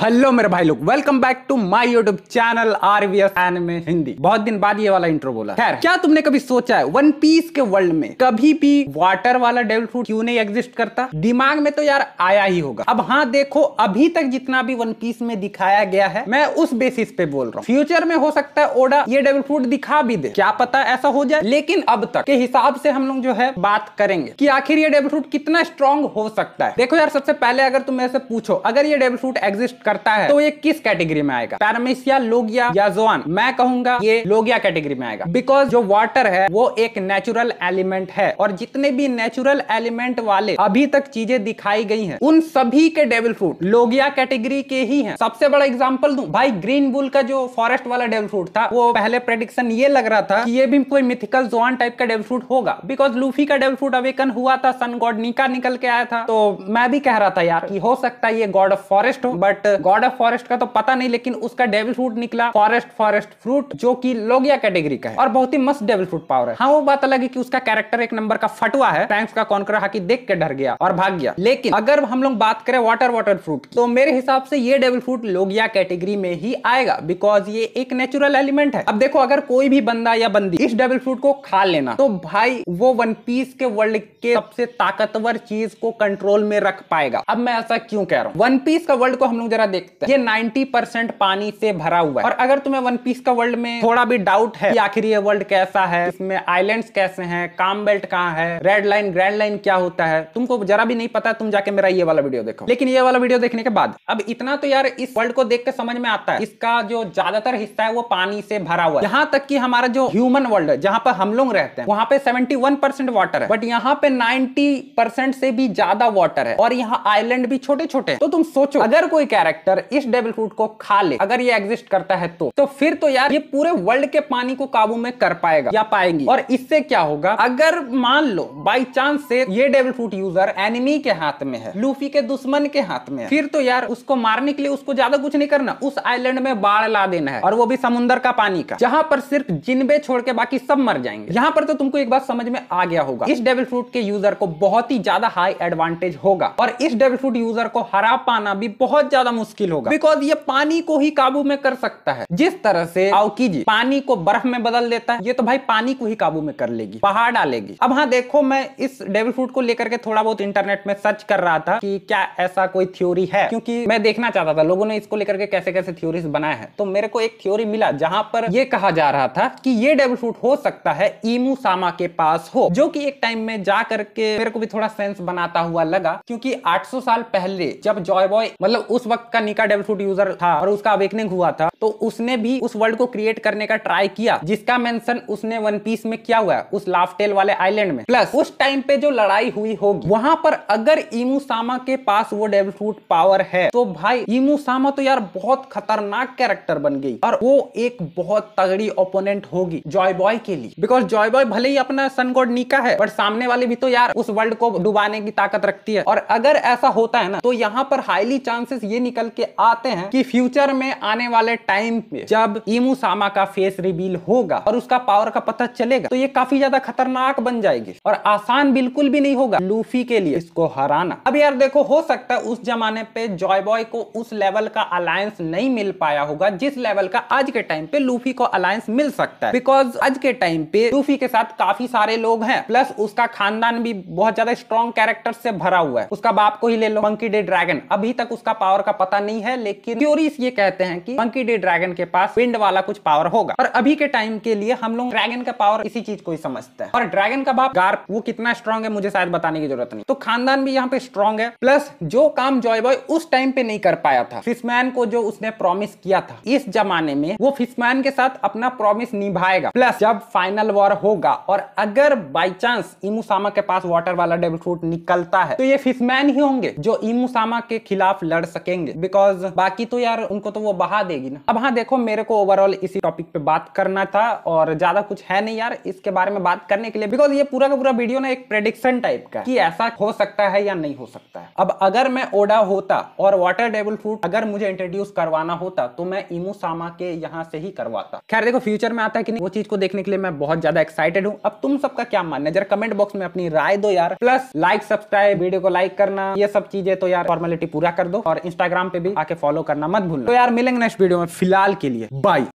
hello मेरे भाई लोग welcome back to my YouTube channel RVS anime Hindi बहुत दिन बाद ये वाला इंट्रो बोला खैर क्या तुमने कभी सोचा है वन पीस के वर्ल्ड में कभी भी वाटर वाला डेविल फ्रूट क्यों नहीं एग्जिस्ट करता दिमाग में तो यार आया ही होगा अब हाँ देखो अभी तक जितना भी वन पीस में दिखाया गया है मैं उस बेसिस पे बोल रहा हूँ फ्यूचर में हो सकता है ओडा ये डेविल फ्रूट दिखा भी दे क्या पता ऐसा हो जाए लेकिन अब तक के हिसाब से हम लोग जो है बात करेंगे की आखिर ये डेविल फ्रूट कितना स्ट्रॉन्ग हो सकता है देखो यार सबसे पहले अगर तुम मेरे पूछो अगर ये डेविल फ्रूट एग्जिस्ट करता है तो ये किस कैटेगरी में आएगा पैरामेसिया लोगिया या जोन मैं कहूंगा ये लोगिया कैटेगरी में आएगा बिकॉज जो वाटर है वो एक नेचुरल एलिमेंट है और जितने भी नेचुरल एलिमेंट वाले अभी तक चीजें दिखाई गई हैं उन सभी के डेविल फ्रूट लोगिया कैटेगरी के ही हैं सबसे बड़ा एग्जांपल दूं भाई ग्रीन बुल का जो फॉरेस्ट वाला डेविल फ्रूट था वो पहले प्रेडिक्शन ये लग रहा था कि ये भी कोई मिथिकल जोन टाइप का डेविल फ्रूट होगा बिकॉज लूफी का डेविल फ्रूट अवेकन हुआ था सन गॉड निका निकल के आया था तो मैं भी कह रहा था यार कि हो सकता है ये गॉड ऑफ फॉरेस्ट हो but but god of forest का तो पता नहीं लेकिन उसका डेविल फ्रूट निकला फॉरेस्ट फॉरेस्ट फ्रूट जो की लोगिया कैटेगरी का है और बहुत ही मस्त डेविल फ्रूट पावर है हाँ वो बात अलग है कि उसका कैरेक्टर एक नंबर का फटुआ है टैंक्स का कौन कॉन्कर हाकि देख के डर गया और भाग गया लेकिन अगर हम लोग बात करें वाटर वाटर फ्रूट तो मेरे हिसाब से ये डेविल फ्रूट लोगिया कैटेगरी में ही आएगा बिकॉज ये एक नेचुरल एलिमेंट है अब देखो अगर कोई भी बंदा या बंदी इस डेविल फ्रूट को खा लेना तो भाई वो वन पीस के वर्ल्ड के सबसे ताकतवर चीज को कंट्रोल में रख पाएगा अब मैं ऐसा क्यों कह रहा हूँ वन पीस का वर्ल्ड को हम लोग जरा देखते हैं ये 90 परसेंट पानी से भरा हुआ है और अगर तुम्हें वन पीस का वर्ल्ड में थोड़ा भी डाउट है कि आखिर ये वर्ल्ड कैसा है इसमें आइलैंड्स कैसे हैं काम बेल्ट कहाँ है रेड लाइन ग्रैंड लाइन क्या होता है तुमको जरा भी नहीं पता तुम जाके मेरा ये वाला वीडियो देखो लेकिन ये वाला वीडियो देखने के बाद अब इतना तो यार इस वर्ल्ड को देख के समझ में आता है इसका जो ज्यादातर हिस्सा है वो पानी से भरा हुआ है यहाँ तक की हमारा जो ह्यूमन वर्ल्ड है जहाँ पर हम लोग रहते हैं वहाँ पे सेवेंटी वाटर है बट यहाँ पे नाइनटी से भी ज्यादा वाटर है और यहाँ आईलैंड भी छोटे छोटे तो तुम सोचो अगर कोई कह कैरेक्टर इस डेविल फ्रूट को खा ले अगर ये एग्जिस्ट करता है तो तो फिर तो यार ये पूरे वर्ल्ड के पानी को काबू में कर पाएगा या पाएगी और इससे क्या होगा अगर मान लो बाई चांस से ये डेविल फ्रूट यूजर एनिमी के हाथ में है लूफी के दुश्मन के हाथ में है फिर तो यार उसको मारने के लिए उसको ज्यादा कुछ नहीं करना उस आइलैंड में बाढ़ ला देना है और वो भी समुद्र का पानी का जहां पर सिर्फ जिनबे छोड़ के बाकी सब मर जाएंगे यहाँ पर तो तुमको एक बात समझ में आ गया होगा इस डेविल फ्रूट के यूजर को बहुत ही ज्यादा हाई एडवांटेज होगा और इस डेविल फ्रूट यूजर को हरा पाना भी बहुत ज्यादा ज्यादा मुश्किल होगा बिकॉज ये पानी को ही काबू में कर सकता है जिस तरह से अवकीजी पानी को बर्फ में बदल देता है ये तो भाई पानी को ही काबू में कर लेगी पहाड़ डालेगी अब हाँ देखो मैं इस डेविल फ्रूट को लेकर के थोड़ा बहुत इंटरनेट में सर्च कर रहा था कि क्या ऐसा कोई थ्योरी है क्योंकि मैं देखना चाहता था लोगों ने इसको लेकर के कैसे कैसे थ्योरी बनाए हैं तो मेरे को एक थ्योरी मिला जहां पर यह कहा जा रहा था कि ये डेविल फ्रूट हो सकता है ईमू सामा के पास हो जो कि एक टाइम में जा करके मेरे को भी थोड़ा सेंस बनाता हुआ लगा क्योंकि 800 साल पहले जब जॉय बॉय मतलब उस वक्त का निका डेवल फ्रूट यूजर था और उसका अवेकनिंग हुआ था तो उसने भी उस वर्ल्ड को क्रिएट करने का ट्राई किया जिसका मेंशन उसने वन पीस में किया हुआ है उस लाफटेल वाले आइलैंड में प्लस उस टाइम पे जो लड़ाई हुई होगी वहां पर अगर इमू सामा के पास वो डेवल फ्रूट पावर है तो भाई इमू सामा तो यार बहुत खतरनाक कैरेक्टर बन गई और वो एक बहुत तगड़ी ओपोनेंट होगी जॉय बॉय के लिए बिकॉज जॉय बॉय भले ही अपना सन गॉड निका है बट सामने वाले भी तो यार उस वर्ल्ड को डुबाने की ताकत रखती है और अगर ऐसा होता है ना तो यहाँ पर हाईली चांसेस ये निकल के आते हैं कि फ्यूचर में आने वाले टाइम पे जब इमू सामा का फेस रिवील होगा और उसका पावर का पता चलेगा तो ये काफी ज्यादा खतरनाक बन जाएगी और आसान बिल्कुल भी नहीं होगा लूफी के लिए इसको हराना अब यार देखो हो सकता है उस जमाने पे जॉय बॉय को उस लेवल का अलायंस नहीं मिल पाया होगा जिस लेवल का आज के टाइम पे लूफी को अलायंस मिल सकता है बिकॉज आज के टाइम पे लूफी के साथ काफी सारे लोग हैं प्लस उसका खानदान भी बहुत ज्यादा स्ट्रॉन्ग कैरेक्टर से भरा हुआ है उसका बाप को ही ले लो मंकी डे ड्रैगन अभी तक उसका पावर का पता नहीं है लेकिन थ्योरीज ये कहते हैं कि मंकी डी ड्रैगन के पास विंड वाला कुछ पावर होगा और अभी के टाइम के लिए हम लोग ड्रैगन का पावर इसी चीज को ही समझते हैं और ड्रैगन का बाप गार्प वो कितना स्ट्रॉन्ग है मुझे शायद बताने की जरूरत नहीं तो खानदान भी यहाँ पे स्ट्रॉन्ग है प्लस जो काम जॉय बॉय उस टाइम पे नहीं कर पाया था फिशमैन को जो उसने प्रॉमिस किया था इस जमाने में वो फिशमैन के साथ अपना प्रॉमिस निभाएगा प्लस जब फाइनल वॉर होगा और अगर बाई चांस इमुसामा के पास वाटर वाला डेबल फ्रूट निकलता है तो ये फिशमैन ही होंगे जो इमुसामा के खिलाफ लड़ सकेंगे होंगे बिकॉज बाकी तो यार उनको तो वो बहा देगी ना अब हाँ देखो मेरे को ओवरऑल इसी टॉपिक पे बात करना था और ज्यादा कुछ है नहीं यार इसके बारे में बात करने के लिए बिकॉज ये पूरा का पूरा वीडियो ना एक प्रेडिक्शन टाइप का कि ऐसा हो सकता है या नहीं हो सकता है अब अगर मैं ओडा होता और वाटर डेबल फ्रूट अगर मुझे इंट्रोड्यूस करवाना होता तो मैं इमो सामा के यहाँ से ही करवाता खैर देखो फ्यूचर में आता है कि नहीं वो चीज को देखने के लिए मैं बहुत ज्यादा एक्साइटेड हूँ अब तुम सबका क्या मानना है जरा कमेंट बॉक्स में अपनी राय दो यार प्लस लाइक सब्सक्राइब वीडियो को लाइक करना ये सब चीजें तो यार फॉर्मेलिटी पूरा कर दो और इंस्टाग्राम इंस्टाग्राम पे भी आके फॉलो करना मत भूलना तो यार मिलेंगे नेक्स्ट वीडियो में फिलहाल के लिए बाय